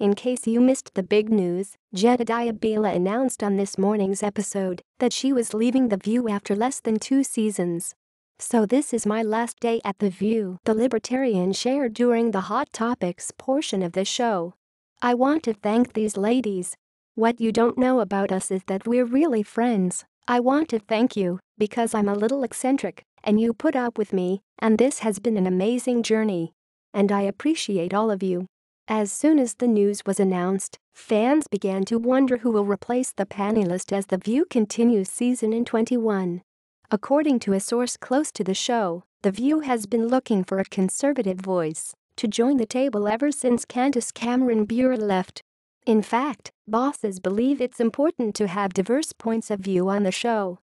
In case you missed the big news, Jedediah Bela announced on this morning's episode that she was leaving The View after less than two seasons. So this is my last day at The View, the libertarian shared during the Hot Topics portion of the show. I want to thank these ladies. What you don't know about us is that we're really friends. I want to thank you because I'm a little eccentric and you put up with me, and this has been an amazing journey. And I appreciate all of you. As soon as the news was announced, fans began to wonder who will replace the panelist as The View continues season in 21. According to a source close to the show, The View has been looking for a conservative voice to join the table ever since Candace Cameron Bure left. In fact, bosses believe it's important to have diverse points of view on the show.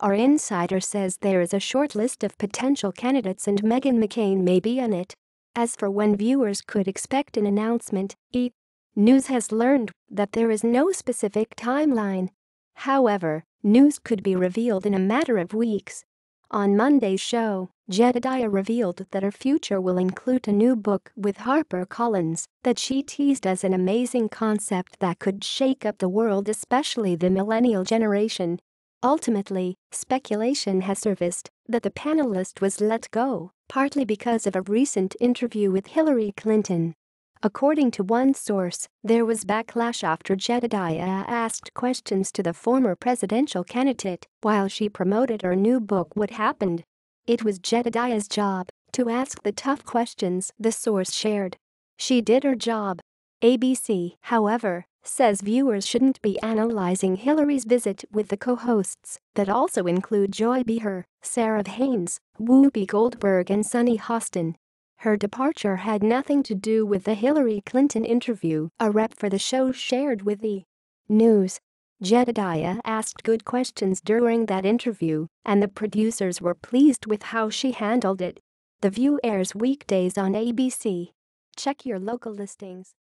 Our insider says there is a short list of potential candidates and Meghan McCain may be on it. As for when viewers could expect an announcement, E! News has learned that there is no specific timeline. However, news could be revealed in a matter of weeks. On Monday's show, Jedediah revealed that her future will include a new book with HarperCollins that she teased as an amazing concept that could shake up the world especially the millennial generation. Ultimately, speculation has surfaced that the panelist was let go partly because of a recent interview with Hillary Clinton. According to one source, there was backlash after Jedediah asked questions to the former presidential candidate while she promoted her new book What Happened. It was Jedediah's job to ask the tough questions, the source shared. She did her job. ABC, however, says viewers shouldn't be analyzing Hillary's visit with the co-hosts that also include Joy Behar, Sarah Haynes, Whoopi Goldberg and Sonny Hostin. Her departure had nothing to do with the Hillary Clinton interview, a rep for the show shared with the news. Jedediah asked good questions during that interview, and the producers were pleased with how she handled it. The view airs weekdays on ABC. Check your local listings.